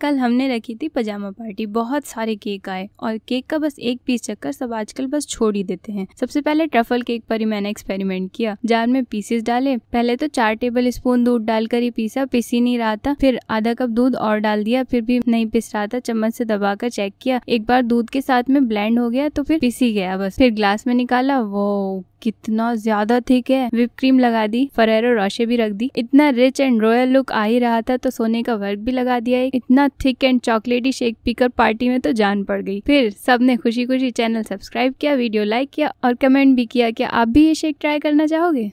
कल हमने रखी थी पजामा पार्टी बहुत सारे केक आए और केक का बस एक पीस चक्कर सब आजकल बस छोड़ ही देते हैं सबसे पहले ट्रफल केक पर ही मैंने एक्सपेरिमेंट किया जार में पीसेस डाले पहले तो चार टेबल स्पून दूध डालकर ही पीसा पिस ही नहीं रहा था फिर आधा कप दूध और डाल दिया फिर भी नहीं पिस रहा था चम्मच से दबाकर चेक किया एक बार दूध के साथ में ब्लेंड हो गया तो फिर पिसी गया बस फिर ग्लास में निकाला वो कितना ज्यादा थिक है विप क्रीम लगा दी फरेरो रोशे भी रख दी इतना रिच एंड रॉयल लुक आ ही रहा था तो सोने का वर्क भी लगा दिया है इतना थिक एंड चॉकलेटी शेक पीकर पार्टी में तो जान पड़ गई फिर सबने खुशी खुशी चैनल सब्सक्राइब किया वीडियो लाइक किया और कमेंट भी किया कि आप भी ये शेक ट्राई करना चाहोगे